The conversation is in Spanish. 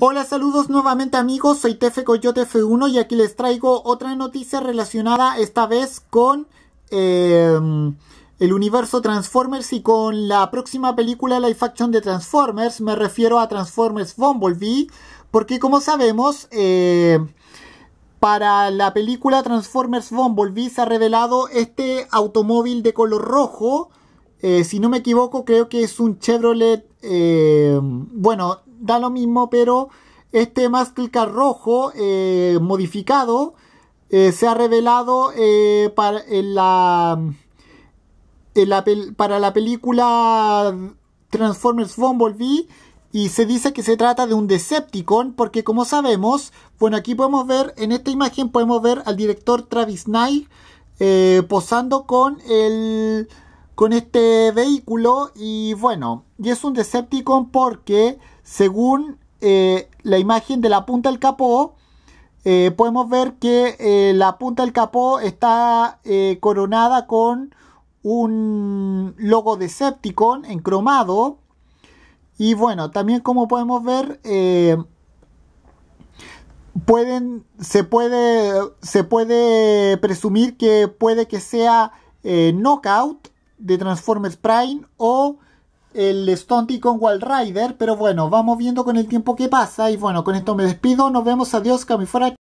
Hola, saludos nuevamente amigos, soy Tefe Coyote F1 y aquí les traigo otra noticia relacionada esta vez con em, el universo Transformers y con la próxima película live action de Transformers, me refiero a Transformers Bumblebee, porque como sabemos, em, para la película Transformers Bumblebee se ha revelado este automóvil de color rojo, eh, si no me equivoco creo que es un Chevrolet, em, bueno, da lo mismo, pero este Mastercard rojo eh, modificado eh, se ha revelado eh, para, la, para la película Transformers V y se dice que se trata de un Decepticon porque como sabemos, bueno aquí podemos ver, en esta imagen podemos ver al director Travis Knight posando con con este vehículo y bueno, y es un Decepticon porque según eh, la imagen de la punta del capó, eh, podemos ver que eh, la punta del capó está coronada con un logo de Septicon encromado. Y bueno, también como podemos ver, pueden, se, puede, se puede presumir que puede que sea Knockout de Transformers Prime o el Stonty con Wild Rider, pero bueno, vamos viendo con el tiempo que pasa y bueno, con esto me despido, nos vemos, adiós, camifora.